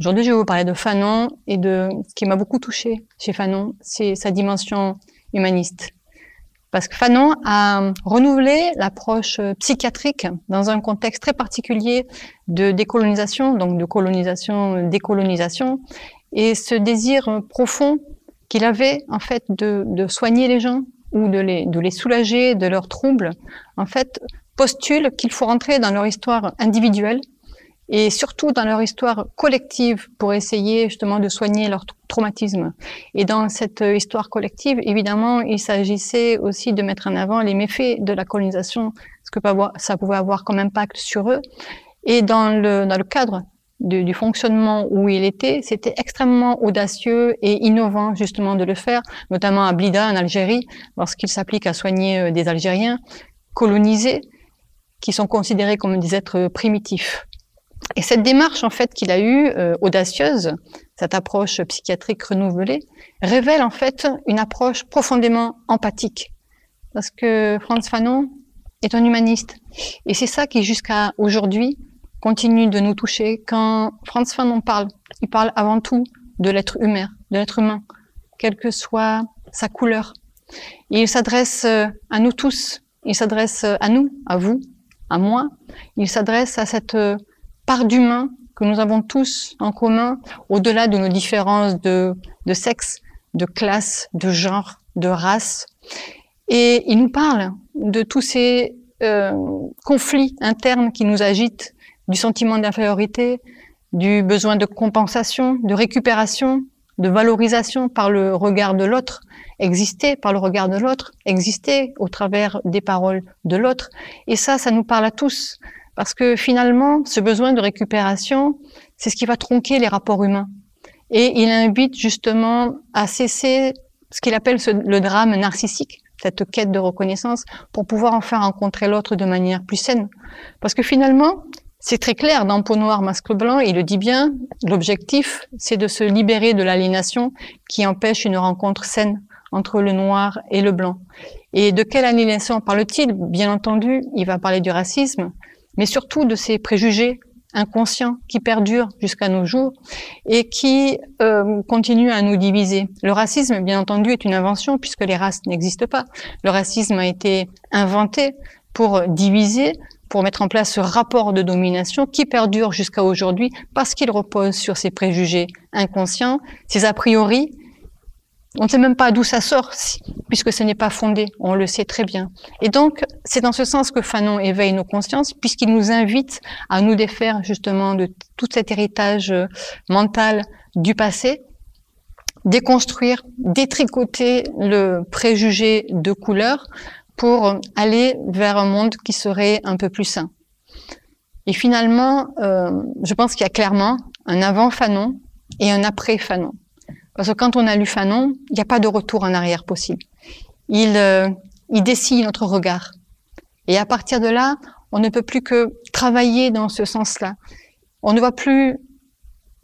Aujourd'hui, je vais vous parler de Fanon et de ce qui m'a beaucoup touché chez Fanon, c'est sa dimension humaniste. Parce que Fanon a renouvelé l'approche psychiatrique dans un contexte très particulier de décolonisation, donc de colonisation, décolonisation, et ce désir profond qu'il avait en fait de, soigner les gens ou de les, de les soulager de leurs troubles, en fait postule qu'il faut rentrer dans leur histoire individuelle et surtout dans leur histoire collective pour essayer justement de soigner leur traumatisme. Et dans cette euh, histoire collective, évidemment, il s'agissait aussi de mettre en avant les méfaits de la colonisation, ce que ça pouvait avoir comme impact sur eux. Et dans le, dans le cadre du, du, fonctionnement où il était, c'était extrêmement audacieux et innovant justement de le faire, notamment à Blida en Algérie, lorsqu'il s'applique à soigner euh, des Algériens colonisés qui sont considérés comme des êtres euh, primitifs. Et cette démarche, en fait, qu'il a eue, euh, audacieuse, cette approche psychiatrique renouvelée, révèle en fait une approche profondément empathique. Parce que Franz Fanon est un humaniste. Et c'est ça qui, jusqu'à aujourd'hui, continue de nous toucher. Quand Franz Fanon parle, il parle avant tout de l'être humain, de l'être humain, quelle que soit sa couleur. il s'adresse euh, à nous tous, il s'adresse euh, à nous, à vous, à moi, il s'adresse à cette d'humains d'humain que nous avons tous en commun, au-delà de nos différences de, sexe, de classe, de genre, de race. Et il nous parle de tous ces euh, conflits internes qui nous agitent, du sentiment d'infériorité, du besoin de compensation, de récupération, de valorisation par le regard de l'autre, exister par le regard de l'autre, exister au travers des paroles de l'autre. Et ça, ça nous parle à tous. Parce que finalement, ce besoin de récupération, c'est ce qui va tronquer les rapports humains. Et il invite justement à cesser ce qu'il appelle le drame narcissique, cette quête de reconnaissance, pour pouvoir enfin rencontrer l'autre de manière plus saine. Parce que finalement, c'est très clair dans Peau noire, masque blanc, il le dit bien, l'objectif, c'est de se libérer de l'aliénation qui empêche une rencontre saine entre le noir et le blanc. Et de quelle aliénation parle-t-il Bien entendu, il va parler du racisme, mais surtout de ces préjugés inconscients qui perdurent jusqu'à nos jours et qui euh, continuent à nous diviser. Le racisme, bien entendu, est une invention puisque les races n'existent pas. Le racisme a été inventé pour diviser, pour mettre en place ce rapport de domination qui perdure jusqu'à aujourd'hui parce qu'il repose sur ces préjugés inconscients, ces a priori on ne sait même pas d'où ça sort, puisque ce n'est pas fondé, on le sait très bien. Et donc, c'est dans ce sens que Fanon éveille nos consciences, puisqu'il nous invite à nous défaire justement de tout cet héritage euh, mental du passé, déconstruire, détricoter le préjugé de couleur pour aller vers un monde qui serait un peu plus sain. Et finalement, euh, je pense qu'il y a clairement un avant Fanon et un après Fanon. Parce que quand on a lu Fanon, il n'y a pas de retour en arrière possible. Il, euh, il notre regard. Et à partir de là, on ne peut plus que travailler dans ce sens-là. On ne voit plus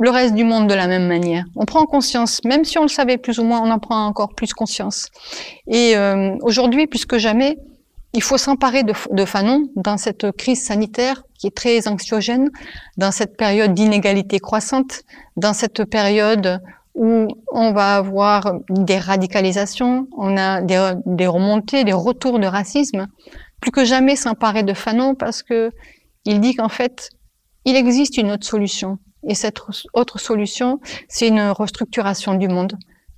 le reste du monde de la même manière. On prend conscience, même si on le savait plus ou moins, on en prend encore plus conscience. Et euh, aujourd'hui, plus que jamais, il faut s'emparer de, de, Fanon dans cette crise sanitaire qui est très anxiogène, dans cette période d'inégalité croissante, dans cette période où on va avoir des radicalisations, on a des, remontées, des retours de racisme. Plus que jamais s'emparer de Fanon parce que il dit qu'en fait, il existe une autre solution. Et cette autre solution, c'est une restructuration du monde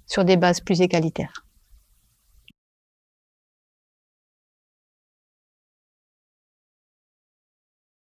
sur des bases plus égalitaires.